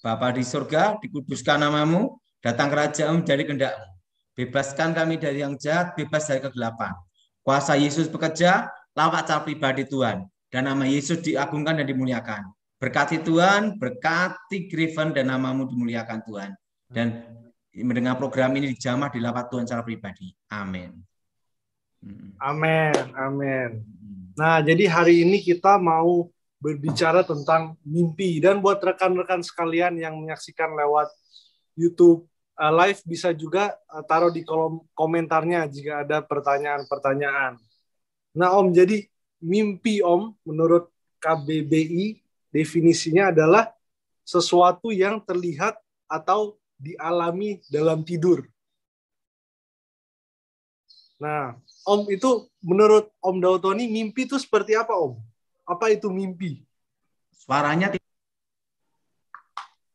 Bapa di surga, dikuduskan namamu, datang kerajaanmu dari kendakmu. Bebaskan kami dari yang jahat, bebas dari kegelapan. Kuasa Yesus bekerja, lawak cara pribadi Tuhan. Dan nama Yesus diagungkan dan dimuliakan. Berkati Tuhan, berkati Griffin dan namamu dimuliakan Tuhan. Dan mendengar program ini dijamah di lawak Tuhan secara pribadi. Amin. Hmm. Amin, amin. Hmm. Nah, jadi hari ini kita mau berbicara tentang mimpi. Dan buat rekan-rekan sekalian yang menyaksikan lewat YouTube eh, live bisa juga eh, taruh di kolom komentarnya jika ada pertanyaan-pertanyaan. Nah, Om, jadi mimpi Om menurut KBBI definisinya adalah sesuatu yang terlihat atau dialami dalam tidur. Nah, Om itu menurut Om Dautoni mimpi itu seperti apa, Om? Apa itu mimpi? Suaranya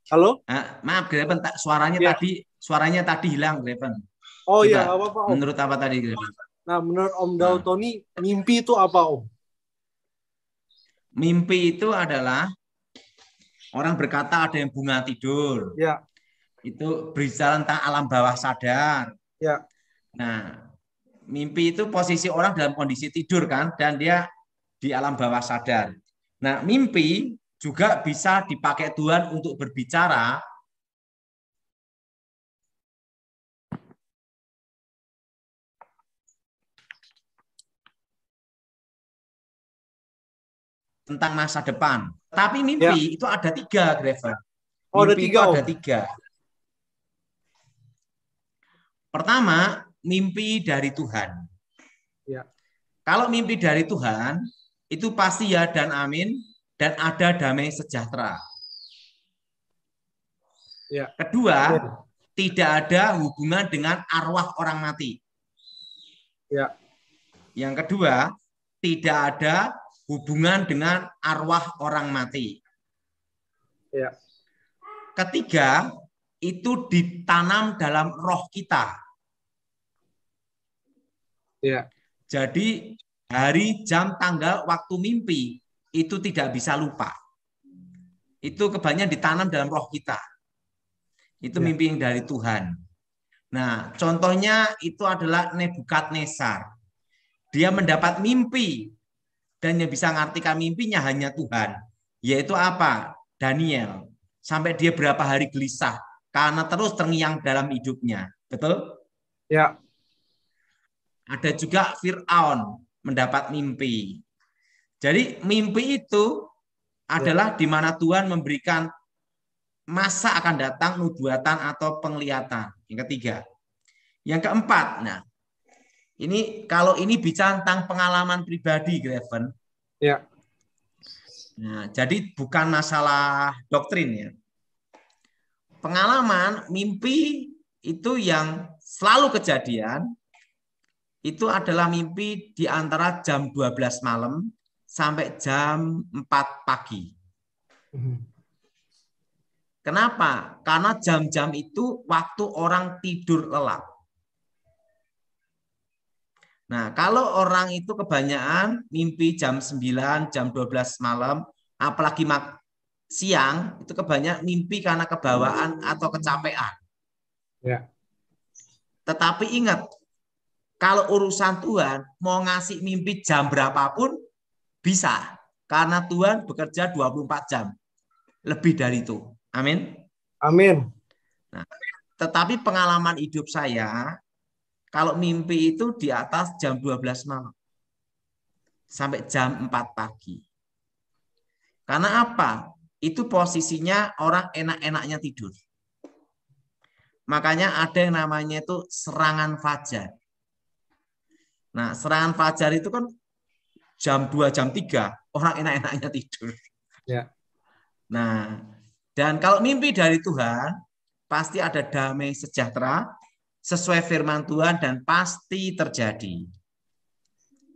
Halo? Nah, maaf Greven, tak suaranya ya. tadi suaranya tadi hilang Greven. Oh iya, apa Pak? Menurut apa tadi Greven? Nah, menurut Om Daltoni, nah. mimpi itu apa Om? Mimpi itu adalah orang berkata ada yang bunga tidur. Ya. Itu berbicara tentang alam bawah sadar. Ya. Nah, mimpi itu posisi orang dalam kondisi tidur kan dan dia di alam bawah sadar. Nah, mimpi juga bisa dipakai Tuhan untuk berbicara tentang masa depan. Tapi mimpi ya. itu ada tiga, Grever. Oh, mimpi ada tiga. Itu ada oh. tiga. Pertama, mimpi dari Tuhan. Ya. Kalau mimpi dari Tuhan, itu pasti ya dan amin dan ada damai sejahtera. Ya. Kedua, ya. tidak ada hubungan dengan arwah orang mati. Ya. Yang kedua, tidak ada hubungan dengan arwah orang mati. Ya. Ketiga, itu ditanam dalam roh kita. Ya. Jadi hari, jam, tanggal, waktu mimpi itu tidak bisa lupa. Itu kebanyakan ditanam dalam roh kita. Itu ya. mimpi yang dari Tuhan. Nah, contohnya itu adalah Nebukadnezar. Dia mendapat mimpi dan yang bisa mengartikan mimpinya hanya Tuhan. Yaitu apa? Daniel. Sampai dia berapa hari gelisah karena terus terngiang dalam hidupnya. Betul? Ya. Ada juga Fir'aun mendapat mimpi. Jadi mimpi itu adalah di mana Tuhan memberikan masa akan datang nubuatan atau penglihatan. Yang ketiga. Yang keempat, nah ini kalau ini bicara tentang pengalaman pribadi, Greven. Ya. Nah, jadi bukan masalah doktrin ya. Pengalaman, mimpi itu yang selalu kejadian, itu adalah mimpi di antara jam 12 malam sampai jam 4 pagi. Mhm. Kenapa? Karena jam-jam itu waktu orang tidur lelap. Nah, kalau orang itu kebanyakan mimpi jam 9, jam 12 malam, apalagi siang, itu kebanyakan mimpi karena kebawaan atau kecapean. Ya. Tetapi ingat, kalau urusan Tuhan mau ngasih mimpi jam berapapun bisa. Karena Tuhan bekerja 24 jam. Lebih dari itu. Amin. Amin. Nah, tetapi pengalaman hidup saya, kalau mimpi itu di atas jam 12 malam. Sampai jam 4 pagi. Karena apa? Itu posisinya orang enak-enaknya tidur. Makanya ada yang namanya itu serangan fajar. Nah, serangan fajar itu kan jam 2, jam 3, orang enak-enaknya tidur. Ya. Nah, dan kalau mimpi dari Tuhan, pasti ada damai sejahtera sesuai firman Tuhan dan pasti terjadi.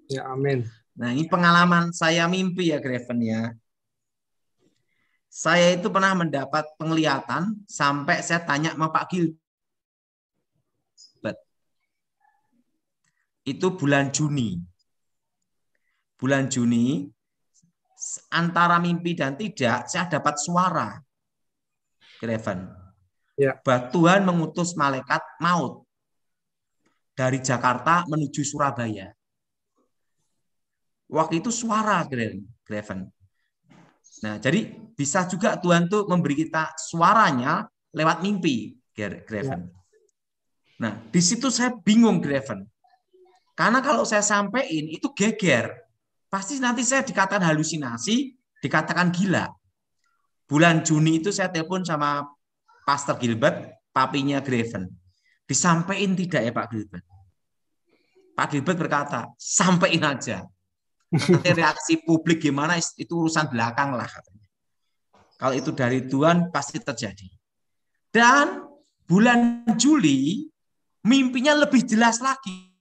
Ya, amin. Nah, ini pengalaman saya mimpi ya, Greven ya. Saya itu pernah mendapat penglihatan sampai saya tanya sama Pak Gil. itu bulan Juni. Bulan Juni antara mimpi dan tidak saya dapat suara. Greven. Ya. Tuhan mengutus malaikat maut dari Jakarta menuju Surabaya. Waktu itu suara Greven. Nah, jadi bisa juga Tuhan tuh memberi kita suaranya lewat mimpi Greven. Ya. Nah, di situ saya bingung Greven. Karena kalau saya sampaikan itu geger. Pasti nanti saya dikatakan halusinasi, dikatakan gila. Bulan Juni itu saya telepon sama Pastor Gilbert, papinya Graven, Disampaikan tidak ya Pak Gilbert? Pak Gilbert berkata, sampaikan aja. Nanti reaksi publik gimana itu urusan belakang lah katanya. Kalau itu dari Tuhan pasti terjadi. Dan bulan Juli mimpinya lebih jelas lagi.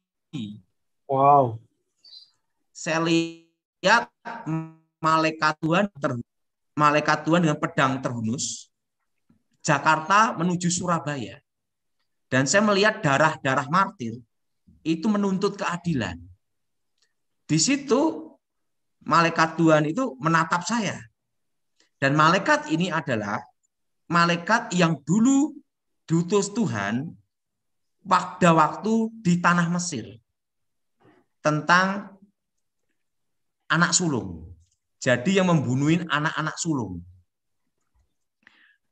Wow. Saya lihat malaikat Tuhan ter, malaikat Tuhan dengan pedang terhunus Jakarta menuju Surabaya. Dan saya melihat darah-darah martir itu menuntut keadilan. Di situ malaikat Tuhan itu menatap saya. Dan malaikat ini adalah malaikat yang dulu diutus Tuhan pada waktu di tanah Mesir tentang anak sulung. Jadi yang membunuhin anak-anak sulung.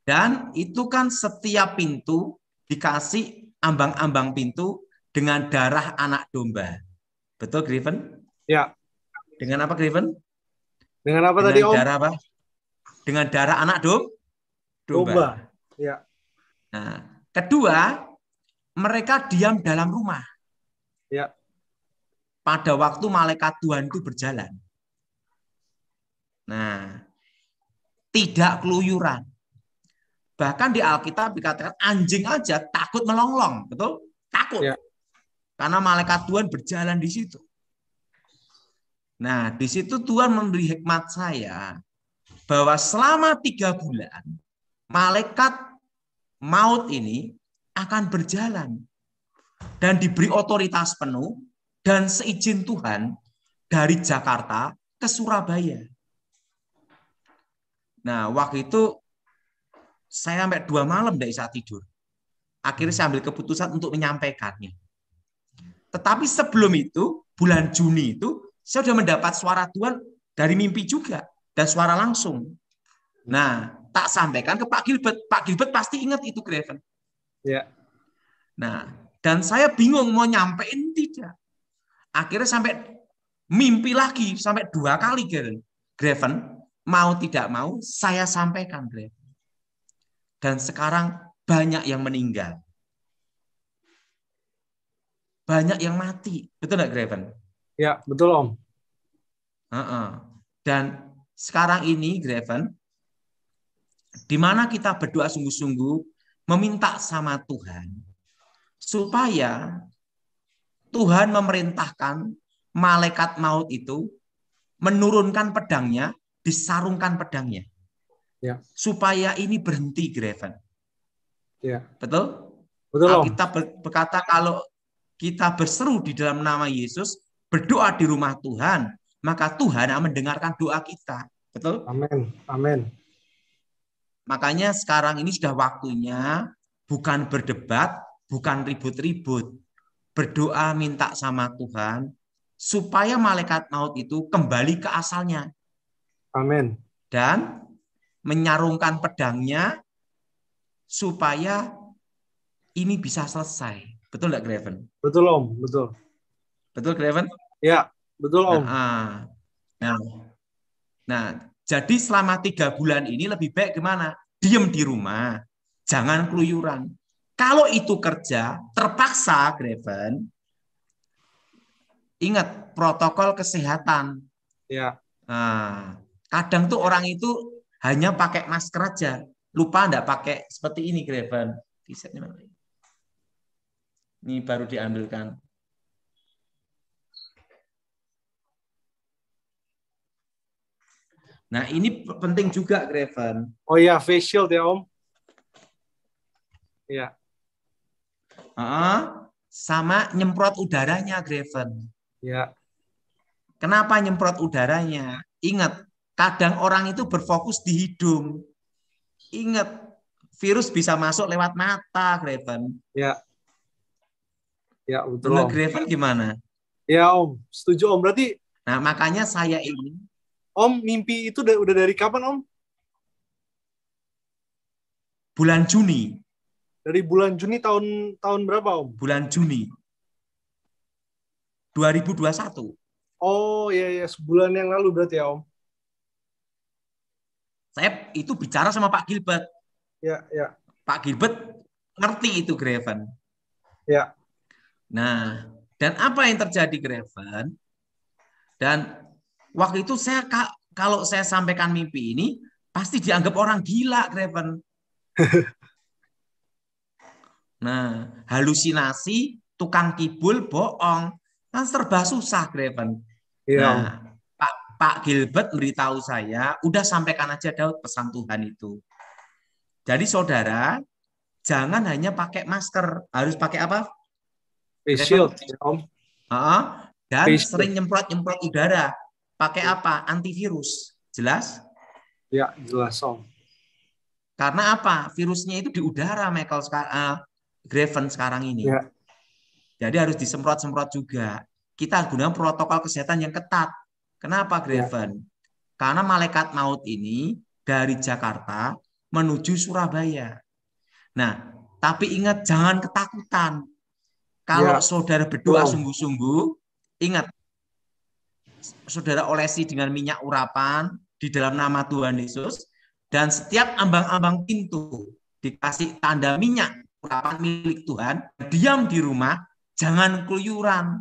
Dan itu kan setiap pintu dikasih ambang-ambang pintu dengan darah anak domba. Betul, Griffin? Ya. Dengan apa, Griffin? Dengan apa dengan tadi, Om? Darah apa? Dengan darah anak dom? domba. domba. Ya. Nah, kedua, mereka diam dalam rumah. Ya pada waktu malaikat Tuhan itu berjalan. Nah, tidak keluyuran. Bahkan di Alkitab dikatakan anjing aja takut melonglong, betul? Takut. Ya. Karena malaikat Tuhan berjalan di situ. Nah, di situ Tuhan memberi hikmat saya bahwa selama tiga bulan malaikat maut ini akan berjalan dan diberi otoritas penuh dan seizin Tuhan dari Jakarta ke Surabaya. Nah, waktu itu saya sampai dua malam dari saat tidur. Akhirnya saya ambil keputusan untuk menyampaikannya. Tetapi sebelum itu, bulan Juni itu, saya sudah mendapat suara Tuhan dari mimpi juga. Dan suara langsung. Nah, tak sampaikan ke Pak Gilbert. Pak Gilbert pasti ingat itu Greven. Ya. Nah, dan saya bingung mau nyampein tidak. Akhirnya sampai mimpi lagi sampai dua kali Greven mau tidak mau saya sampaikan Greven. Dan sekarang banyak yang meninggal. Banyak yang mati. Betul nggak Greven? Ya, betul Om. Uh -uh. Dan sekarang ini Greven, di mana kita berdoa sungguh-sungguh, meminta sama Tuhan supaya Tuhan memerintahkan malaikat maut itu menurunkan pedangnya, disarungkan pedangnya. Ya. Supaya ini berhenti Greven. Ya. Betul? Betul. Kita berkata kalau kita berseru di dalam nama Yesus, berdoa di rumah Tuhan, maka Tuhan akan mendengarkan doa kita. Betul? Amin. Amin. Makanya sekarang ini sudah waktunya bukan berdebat, bukan ribut-ribut, berdoa minta sama Tuhan supaya malaikat maut itu kembali ke asalnya. Amin. Dan menyarungkan pedangnya supaya ini bisa selesai. Betul nggak, Graven? Betul, Om. Betul. Betul, Graven? Ya, betul, Om. Nah, ah. nah, nah, jadi selama tiga bulan ini lebih baik gimana? Diam di rumah, jangan keluyuran. Kalau itu kerja terpaksa Greven, ingat protokol kesehatan. Ya. Nah, kadang tuh orang itu hanya pakai masker aja, lupa enggak pakai seperti ini Greven. mana? Ini baru diambilkan. Nah, ini penting juga Greven. Oh ya, facial ya, Om. Ya. Uh, sama nyemprot udaranya, Graven. Ya. Kenapa nyemprot udaranya? Ingat, kadang orang itu berfokus di hidung. Ingat, virus bisa masuk lewat mata, Graven. Ya. Ya, betul. Nah, Graven gimana? Ya, Om. Setuju, Om. Berarti Nah, makanya saya ini Om mimpi itu udah dari kapan, Om? Bulan Juni. Dari bulan Juni tahun tahun berapa, Om? Bulan Juni. 2021. Oh, iya iya, sebulan yang lalu berarti ya, Om. Saya itu bicara sama Pak Gilbert. Ya, ya. Pak Gilbert ngerti itu Greven. Ya. Nah, dan apa yang terjadi Greven? Dan waktu itu saya kalau saya sampaikan mimpi ini pasti dianggap orang gila Greven. Nah, halusinasi tukang kibul bohong. Kan serba susah, Greven. Iya. Nah, Pak, Pak Gilbert beritahu saya, udah sampaikan aja Daud pesan Tuhan itu. Jadi saudara, jangan hanya pakai masker, harus pakai apa? Face shield, ya, Om. Uh, dan Facial. sering nyemprot-nyemprot udara. Pakai iya. apa? Antivirus. Jelas? Ya, jelas, Om. Karena apa? Virusnya itu di udara, Michael. Uh, Graven sekarang ini. Ya. Jadi harus disemprot-semprot juga. Kita gunakan protokol kesehatan yang ketat. Kenapa ya. Graven? Ya. Karena malaikat maut ini dari Jakarta menuju Surabaya. Nah, tapi ingat jangan ketakutan. Kalau ya. saudara berdoa sungguh-sungguh, ingat saudara olesi dengan minyak urapan di dalam nama Tuhan Yesus dan setiap ambang-ambang pintu dikasih tanda minyak ketetapan milik Tuhan, diam di rumah, jangan keluyuran.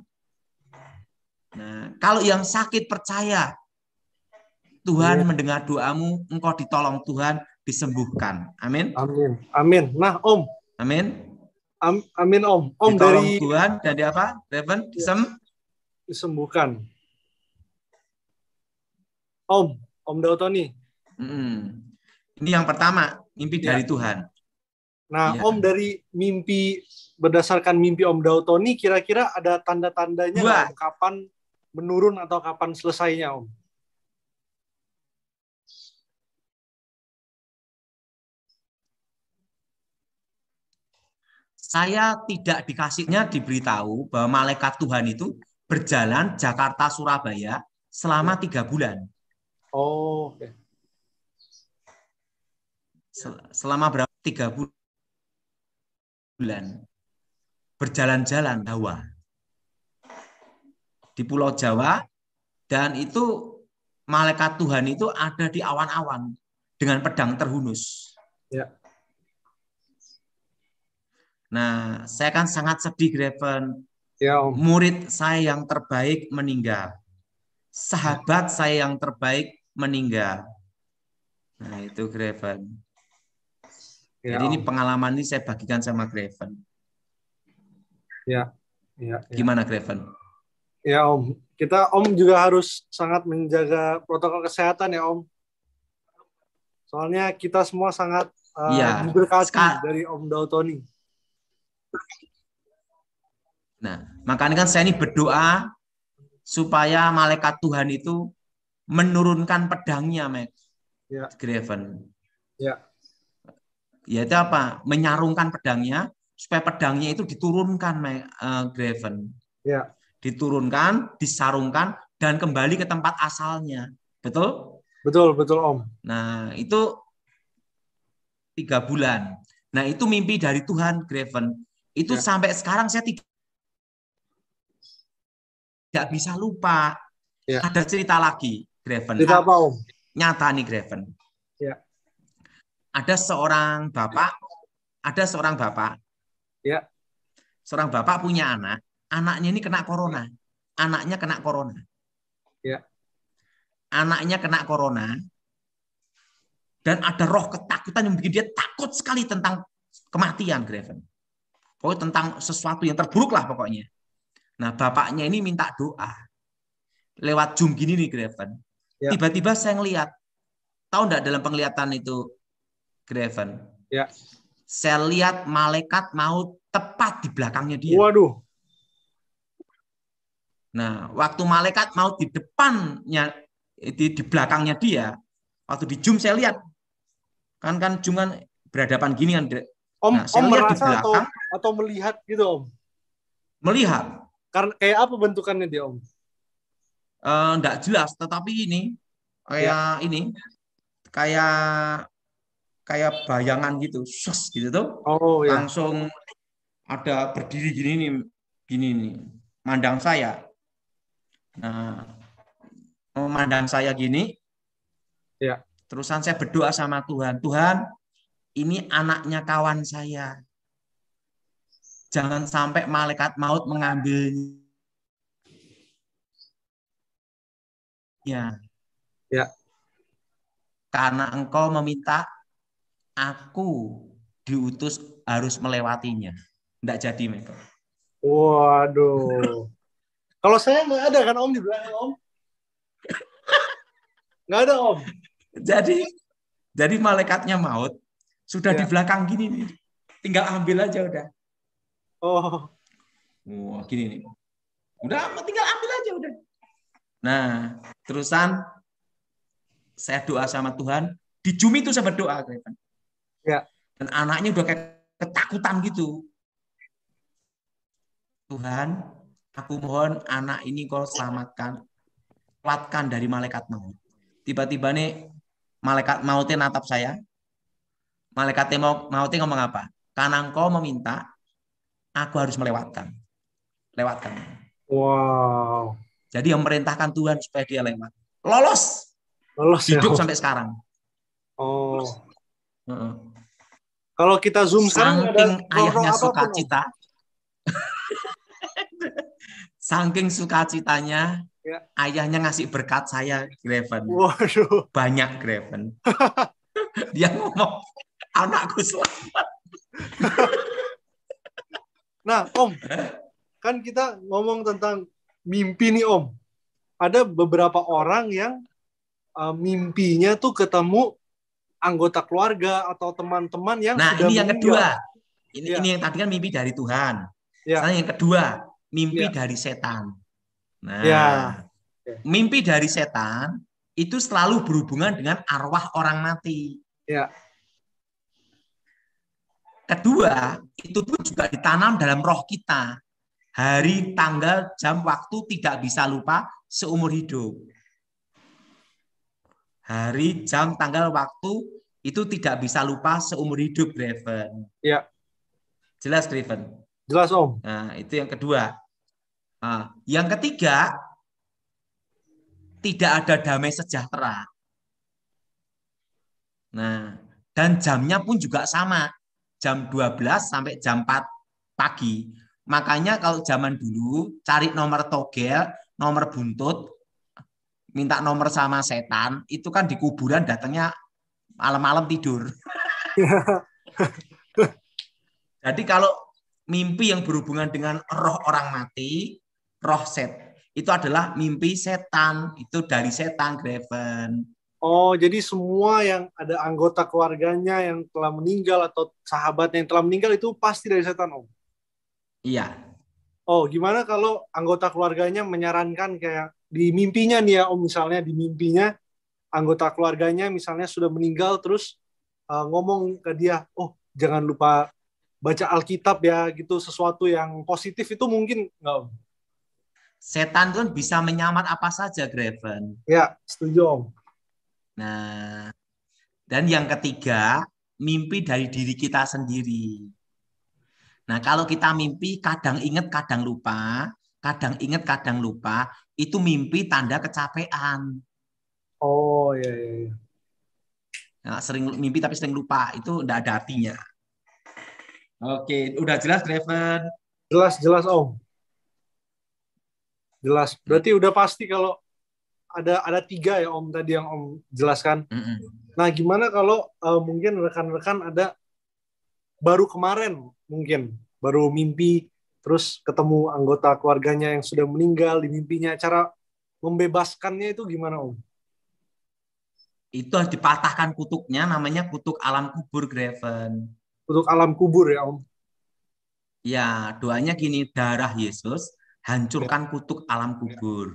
Nah, kalau yang sakit percaya, Tuhan mendengar doamu, engkau ditolong Tuhan, disembuhkan. Amin. Amin. Amin. Nah, Om. Amin. Am, amin, Om. Om dari Tuhan dari apa? Reven ya. disem disembuhkan. Om, Om Dautoni. Mm -hmm. Ini yang pertama, mimpi ya. dari Tuhan. Nah, ya. Om dari mimpi berdasarkan mimpi Om daud tony kira-kira ada tanda-tandanya nah, kapan menurun atau kapan selesainya, Om? Saya tidak dikasihnya diberitahu bahwa malaikat Tuhan itu berjalan Jakarta Surabaya selama iya. tiga bulan. Oh, oke. Sel Selama berapa? Tiga bulan bulan berjalan-jalan Hawa di Pulau Jawa dan itu malaikat Tuhan itu ada di awan-awan dengan pedang terhunus. Ya. Nah, saya kan sangat sedih, Greven. Ya, Murid saya yang terbaik meninggal. Sahabat saya yang terbaik meninggal. Nah, itu Greven. Ya. Jadi ini pengalaman ini saya bagikan sama Craven. Ya. ya, ya. Gimana Craven? Ya Om, kita Om juga harus sangat menjaga protokol kesehatan ya Om. Soalnya kita semua sangat uh, eh, ya. berkasih Ska dari Om Dautoni. Nah, makanya kan saya ini berdoa supaya malaikat Tuhan itu menurunkan pedangnya, Mac. Ya. Graven. Ya yaitu apa? Menyarungkan pedangnya supaya pedangnya itu diturunkan uh, Graven. Ya. Diturunkan, disarungkan dan kembali ke tempat asalnya. Betul? Betul, betul Om. Nah, itu tiga bulan. Nah, itu mimpi dari Tuhan Graven. Itu ya. sampai sekarang saya tidak bisa lupa. Ya. Ada cerita lagi Graven. Cerita apa Om? Nyata nih Graven ada seorang bapak, ada seorang bapak. Ya. Seorang bapak punya anak, anaknya ini kena corona. Anaknya kena corona. Ya. Anaknya kena corona. Dan ada roh ketakutan yang bikin dia takut sekali tentang kematian, Graven, Pokoknya tentang sesuatu yang terburuk lah pokoknya. Nah, bapaknya ini minta doa. Lewat Zoom gini nih, Graven. Ya. Tiba-tiba saya ngeliat, tahu enggak dalam penglihatan itu Graven. Ya. Saya lihat malaikat mau tepat di belakangnya dia. Waduh. Nah, waktu malaikat mau di depannya di, di belakangnya dia, waktu di zoom saya lihat kan kan zoom kan berhadapan gini kan. Om, nah, om merasa di belakang, atau, atau melihat gitu om? Melihat. Karena kayak apa bentukannya dia om? Enggak eh, uh, jelas, tetapi ini kayak ya. ini kayak kayak bayangan gitu, sus gitu tuh. Oh, iya. Langsung ada berdiri gini nih, gini nih, mandang saya. Nah, memandang oh, saya gini. Ya. Terusan saya berdoa sama Tuhan, Tuhan, ini anaknya kawan saya. Jangan sampai malaikat maut mengambilnya. Ya. Ya. Karena engkau meminta aku diutus harus melewatinya. Enggak jadi, Michael. Waduh. Kalau saya nggak ada kan Om di belakang Om. Enggak ada Om. Jadi jadi malaikatnya maut sudah ya. di belakang gini nih. Tinggal ambil aja udah. Oh. Wah, gini nih. Udah tinggal ambil aja udah. Nah, terusan saya doa sama Tuhan, di Jumi itu saya berdoa, Ya. Dan anaknya udah kayak ketakutan gitu. Tuhan, aku mohon anak ini kau selamatkan, kuatkan dari malaikat maut. Tiba-tiba nih malaikat mautnya natap saya. Malaikat mau mautnya ngomong apa? Karena engkau meminta, aku harus melewatkan. Lewatkan. Wow. Jadi yang merintahkan Tuhan supaya dia lewat. Lolos. Lolos. Ya. Hidup ya. sampai sekarang. Oh. Lolos. Kalau kita zoom sekarang ada ayahnya sukacita. Saking sukacitanya, ya. ayahnya ngasih berkat saya, Greven. Waduh. Banyak Greven. Dia ngomong, anakku selamat. nah, Om, kan kita ngomong tentang mimpi nih, Om. Ada beberapa orang yang uh, mimpinya tuh ketemu anggota keluarga atau teman-teman yang nah ini yang kedua ini ya. ini yang tadi kan mimpi dari Tuhan ya. sekarang yang kedua mimpi ya. dari setan nah ya. mimpi dari setan itu selalu berhubungan dengan arwah orang mati ya. kedua itu pun juga ditanam dalam roh kita hari tanggal jam waktu tidak bisa lupa seumur hidup hari, jam, tanggal, waktu itu tidak bisa lupa seumur hidup Raven. Iya. Jelas Raven. Jelas Om. Nah, itu yang kedua. Nah, yang ketiga tidak ada damai sejahtera. Nah, dan jamnya pun juga sama. Jam 12 sampai jam 4 pagi. Makanya kalau zaman dulu cari nomor togel, nomor buntut, minta nomor sama setan itu kan di kuburan datangnya malam-malam tidur. Jadi kalau mimpi yang berhubungan dengan roh orang mati, roh set itu adalah mimpi setan, itu dari setan Graven. Oh, jadi semua yang ada anggota keluarganya yang telah meninggal atau sahabatnya yang telah meninggal itu pasti dari setan, Om. Iya. Oh, gimana kalau anggota keluarganya menyarankan kayak di mimpinya nih ya om misalnya di mimpinya anggota keluarganya misalnya sudah meninggal terus uh, ngomong ke dia oh jangan lupa baca Alkitab ya gitu sesuatu yang positif itu mungkin nggak om setan kan bisa menyamar apa saja Graven ya setuju om nah dan yang ketiga mimpi dari diri kita sendiri nah kalau kita mimpi kadang ingat kadang lupa kadang ingat kadang lupa itu mimpi tanda kecapean oh iya, iya. Nah, sering mimpi tapi sering lupa itu tidak ada artinya oke udah jelas Draven jelas jelas om jelas berarti udah pasti kalau ada ada tiga ya om tadi yang om jelaskan mm -mm. nah gimana kalau uh, mungkin rekan-rekan ada baru kemarin mungkin baru mimpi terus ketemu anggota keluarganya yang sudah meninggal di mimpinya, cara membebaskannya itu gimana Om? Itu harus dipatahkan kutuknya, namanya kutuk alam kubur Graven. Kutuk alam kubur ya Om? Ya, doanya gini, darah Yesus, hancurkan ya. kutuk alam kubur.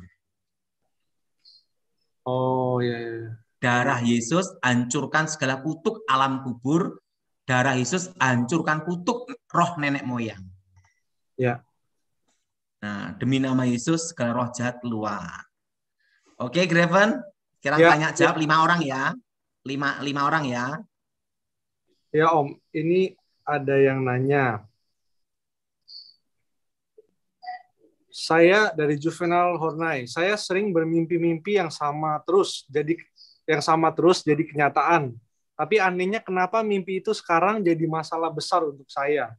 Oh ya, ya. ya. Darah Yesus, hancurkan segala kutuk alam kubur. Darah Yesus, hancurkan kutuk roh nenek moyang. Ya. Nah, demi nama Yesus segala roh jahat keluar. Oke, Graven. kira ya, tanya jawab ya. lima orang ya. Lima, lima orang ya. Ya, Om. Ini ada yang nanya. Saya dari Juvenal Hornai. Saya sering bermimpi-mimpi yang sama terus. Jadi yang sama terus jadi kenyataan. Tapi anehnya kenapa mimpi itu sekarang jadi masalah besar untuk saya.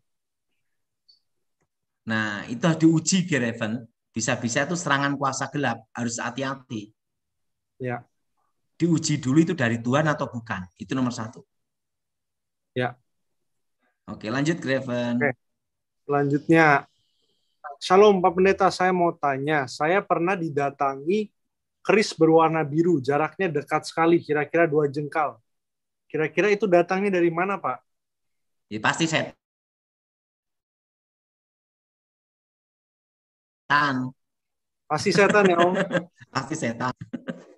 Nah, itu harus diuji Gereven. Bisa-bisa itu serangan kuasa gelap, harus hati-hati. Ya. Diuji dulu itu dari Tuhan atau bukan. Itu nomor satu. Ya. Oke, lanjut Greven. Oke. Selanjutnya, Shalom Pak Pendeta, saya mau tanya. Saya pernah didatangi keris berwarna biru, jaraknya dekat sekali, kira-kira dua jengkal. Kira-kira itu datangnya dari mana, Pak? Ya, pasti saya setan. Pasti setan ya Om. Pasti setan.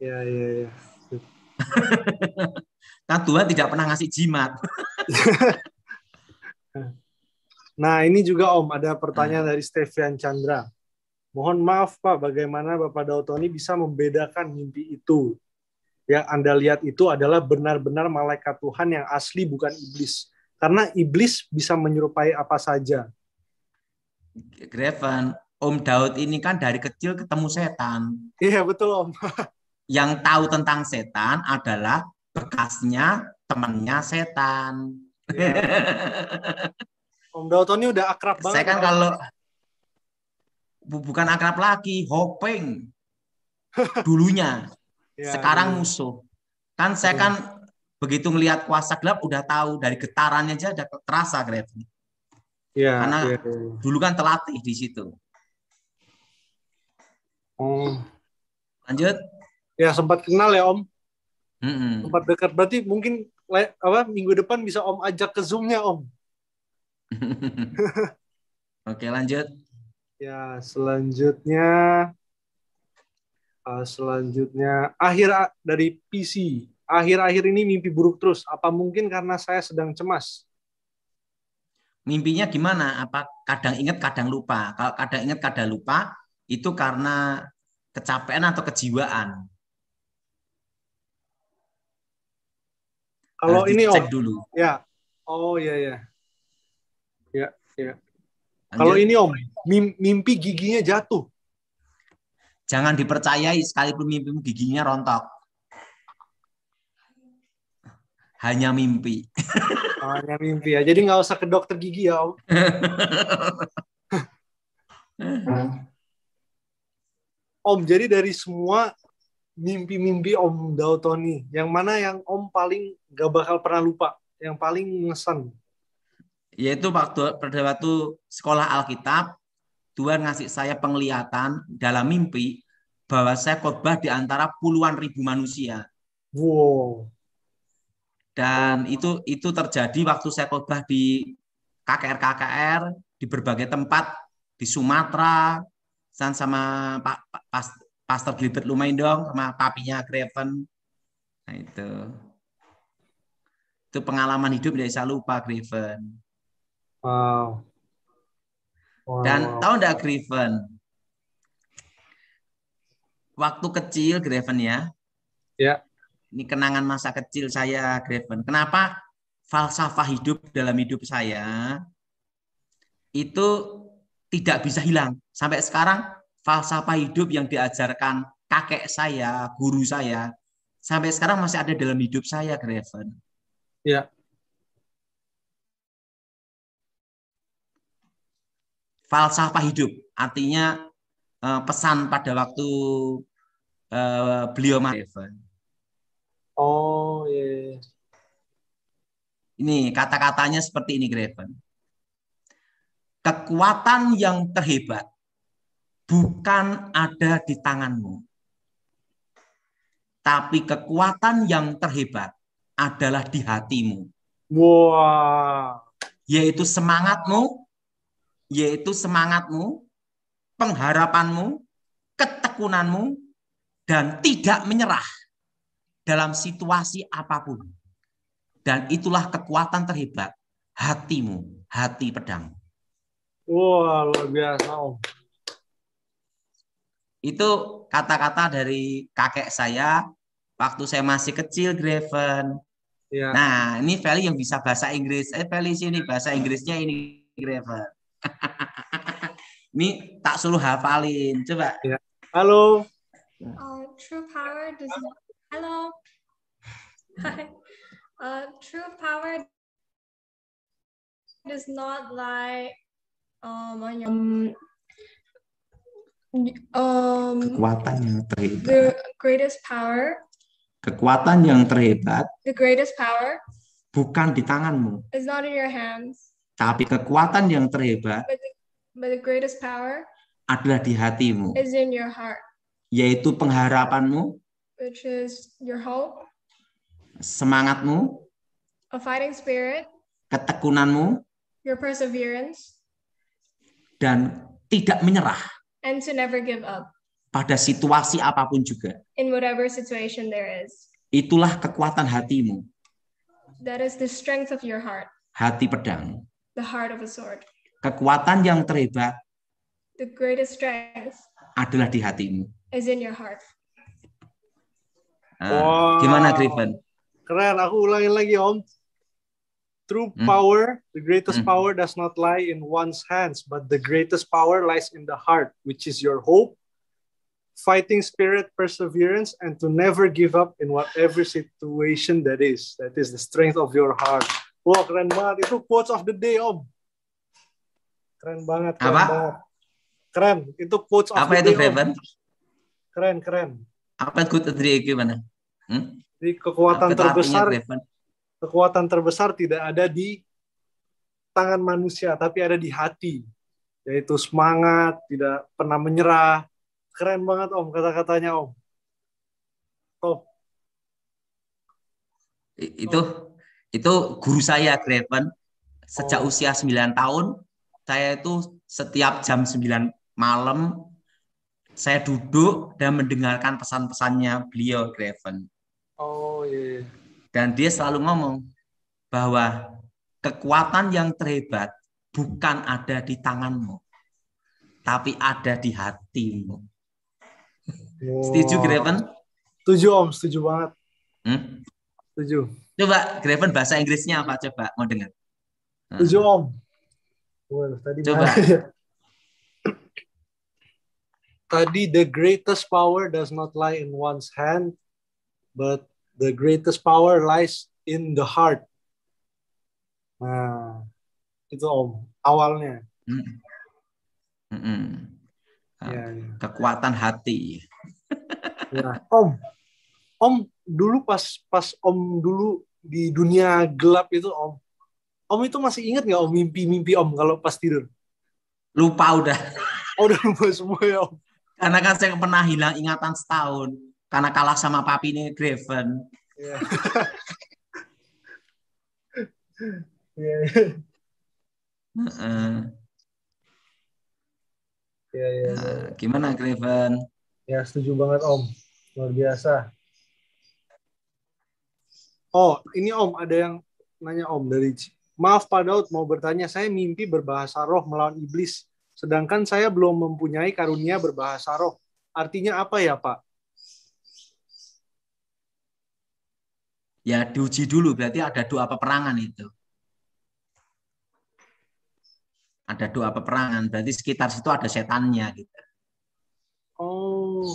ya ya ya kan nah, Tuhan tidak pernah ngasih jimat. nah ini juga Om ada pertanyaan dari Stevian Chandra. Mohon maaf Pak, bagaimana Bapak Dautoni bisa membedakan mimpi itu? Yang Anda lihat itu adalah benar-benar malaikat Tuhan yang asli bukan iblis. Karena iblis bisa menyerupai apa saja. Greven, Om Daud ini kan dari kecil ketemu setan. Iya betul Om. yang tahu tentang setan adalah bekasnya temannya setan. Iya. Om Daud ini udah akrab banget. Saya kan kalau bukan akrab lagi, hopeng dulunya. iya, Sekarang iya. musuh. Kan saya iya. kan begitu melihat kuasa gelap udah tahu dari getarannya aja udah terasa Greg. Iya. Karena iya, iya, dulu kan terlatih di situ. Oh. Lanjut. Ya sempat kenal ya Om. Mm -mm. Sempat dekat. Berarti mungkin apa minggu depan bisa Om ajak ke zoomnya Om. Oke lanjut. Ya selanjutnya uh, selanjutnya akhir dari PC. Akhir-akhir ini mimpi buruk terus. Apa mungkin karena saya sedang cemas? Mimpinya gimana? Apa kadang ingat kadang lupa? Kalau kadang ingat kadang lupa, itu karena kecapean atau kejiwaan. Kalau ini cek dulu. Ya. Oh iya, iya. ya ya. Ya ya. Kalau ini om, mimpi giginya jatuh. Jangan dipercayai sekalipun mimpi giginya rontok. Hanya mimpi. Hanya mimpi ya. Jadi nggak usah ke dokter gigi ya om. Om. Jadi dari semua mimpi-mimpi Om Dautoni, yang mana yang Om paling gak bakal pernah lupa, yang paling ngesan? Yaitu waktu pada waktu sekolah Alkitab, Tuhan ngasih saya penglihatan dalam mimpi bahwa saya khotbah di antara puluhan ribu manusia. Wow. Dan itu itu terjadi waktu saya khotbah di KKR KKR di berbagai tempat di Sumatera, San sama Pak pa, Pastor Gilbert lumayan dong sama papinya Craven. Nah itu. Itu pengalaman hidup dari saya lupa Craven. Wow. wow. Dan tahu enggak Craven? Waktu kecil Craven ya. Ya. Ini kenangan masa kecil saya Craven. Kenapa falsafah hidup dalam hidup saya itu tidak bisa hilang. Sampai sekarang falsafah hidup yang diajarkan kakek saya, guru saya, sampai sekarang masih ada dalam hidup saya, Graven. Ya. Falsafah hidup artinya eh, pesan pada waktu eh, beliau mati Oh, iya. Ini kata-katanya seperti ini, Graven kekuatan yang terhebat bukan ada di tanganmu. Tapi kekuatan yang terhebat adalah di hatimu. Wow. Yaitu semangatmu, yaitu semangatmu, pengharapanmu, ketekunanmu, dan tidak menyerah dalam situasi apapun. Dan itulah kekuatan terhebat hatimu, hati pedang. Wah, wow, luar biasa, Om. Itu kata-kata dari kakek saya waktu saya masih kecil, Graven. Ya. Nah, ini Feli yang bisa bahasa Inggris. Eh, Feli sini bahasa Inggrisnya ini Graven. ini tak suruh hafalin. Coba. Ya. Halo. Uh, true power does not... Halo. Hi. Uh, true power does not lie um, um, kekuatan yang terhebat the greatest power kekuatan yang terhebat the greatest power bukan di tanganmu is not in your hands tapi kekuatan yang terhebat but the, but the greatest power adalah di hatimu is in your heart yaitu pengharapanmu which is your hope semangatmu a fighting spirit ketekunanmu your perseverance dan tidak menyerah. And to never give up. Pada situasi apapun juga. In whatever situation there is. Itulah kekuatan hatimu. That is the strength of your heart. Hati pedang. The heart of a sword. Kekuatan yang terhebat. The greatest strength. Adalah di hatimu. Is in your heart. Nah, wow. Gimana Griffin? Keren, aku ulangin lagi Om. True mm. power, the greatest mm. power does not lie in one's hands, but the greatest power lies in the heart, which is your hope, fighting spirit, perseverance, and to never give up in whatever situation that is. That is the strength of your heart. wow, keren banget. Itu quotes of the day, Om. Oh. Keren banget. Keren Apa? Banget. Keren. Itu quotes of Apa the itu, day, Bevan? Oh. Keren, keren. Apa quotes of the day gimana? Ah. Hmm? Jadi kekuatan Apa terbesar. Artinya, kekuatan terbesar tidak ada di tangan manusia, tapi ada di hati, yaitu semangat, tidak pernah menyerah. Keren banget Om kata-katanya Om. Top. Itu itu guru saya Greven sejak oh. usia 9 tahun saya itu setiap jam 9 malam saya duduk dan mendengarkan pesan-pesannya beliau Greven. Oh iya. Yeah. Dan dia selalu ngomong bahwa kekuatan yang terhebat bukan ada di tanganmu, tapi ada di hatimu. Wow. Setuju, Greven? Setuju, Om. Setuju banget. Hmm? Setuju. Coba, Greven bahasa Inggrisnya apa? Coba, mau dengar. Hmm. Setuju, Om. Well, tadi Coba. tadi, the greatest power does not lie in one's hand, but the greatest power lies in the heart. Nah, itu om awalnya. Mm. Mm -mm. Ya, ya. Kekuatan hati. ya, om, om dulu pas pas om dulu di dunia gelap itu om, om itu masih ingat nggak om mimpi-mimpi om kalau pas tidur? Lupa udah. Oh, udah lupa semua ya om. Karena kan saya pernah hilang ingatan setahun karena kalah sama papi ini Graven. Iya. Iya. Iya, nah, gimana Craven? Ya setuju banget Om, luar biasa. Oh ini Om ada yang nanya Om dari Maaf Pak Daud mau bertanya, saya mimpi berbahasa roh melawan iblis, sedangkan saya belum mempunyai karunia berbahasa roh. Artinya apa ya Pak? ya diuji dulu berarti ada doa peperangan itu ada doa peperangan berarti sekitar situ ada setannya gitu oh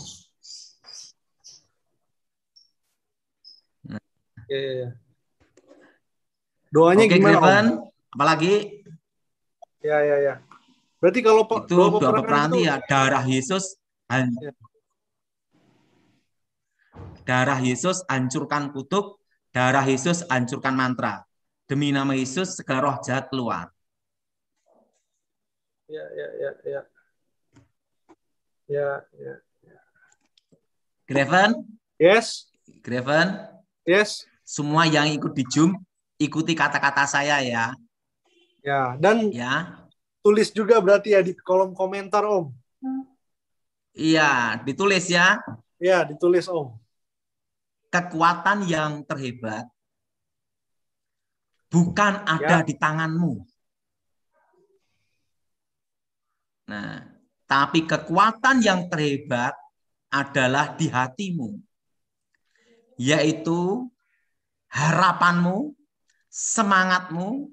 nah. yeah. doanya Oke, gimana apalagi ya ya ya berarti kalau itu doa peperangan, doa peperangan itu ya darah Yesus hancur. Ya. darah Yesus hancurkan kutuk. Darah Yesus hancurkan mantra. Demi nama Yesus segala roh jahat keluar. Ya, ya, ya, ya. Ya, ya, ya. Greven? Yes. Greven? Yes. Semua yang ikut di Zoom, ikuti kata-kata saya ya. Ya, dan ya. tulis juga berarti ya di kolom komentar, Om. Iya, ditulis ya. Iya, ditulis, Om kekuatan yang terhebat bukan ya. ada ya. di tanganmu. Nah, tapi kekuatan yang terhebat adalah di hatimu, yaitu harapanmu, semangatmu,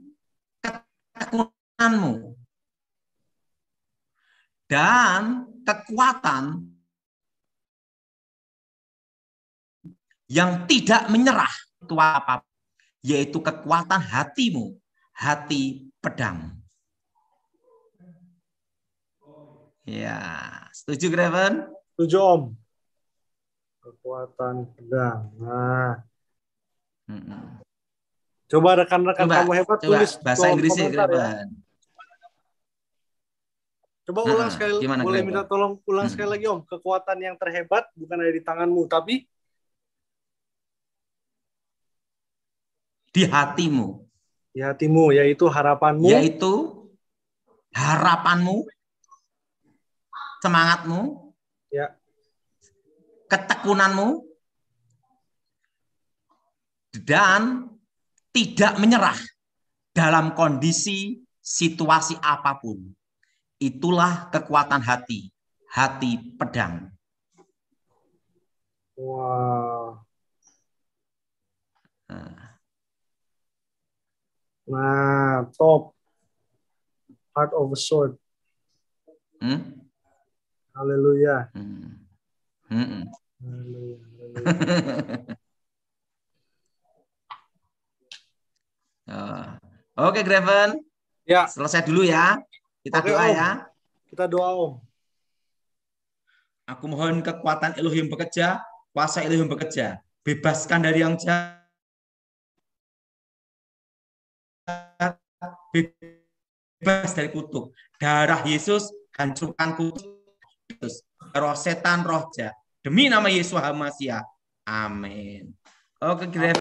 ketekunanmu. Dan kekuatan yang tidak menyerah itu apa? Yaitu kekuatan hatimu, hati pedang. Ya, setuju Graven? Setuju Om. Kekuatan pedang. Nah. Mm -mm. Coba rekan-rekan kamu hebat coba tulis bahasa Inggris ya. Graven. Ya. Coba ulang nah, sekali, boleh minta tolong ulang hmm. sekali lagi Om. Kekuatan yang terhebat bukan ada di tanganmu, tapi di hatimu. Di hatimu, yaitu harapanmu. Yaitu harapanmu, semangatmu, ya. ketekunanmu, dan tidak menyerah dalam kondisi situasi apapun. Itulah kekuatan hati, hati pedang. Wow. Nah. Nah, top. Heart of a sword. Hmm? Haleluya. Hmm. Hmm. Haleluya. Haleluya. Oh, oke, okay, Graven. Ya. Selesai dulu ya. Kita Oke, doa om. ya. Kita doa, Om. Aku mohon kekuatan Elohim bekerja, kuasa Elohim bekerja. Bebaskan dari yang jahat bebas dari kutuk. Darah Yesus hancurkan kutuk. Roh setan, roh jahat. Demi nama Yesus Hamasya. Amin. Oke, kita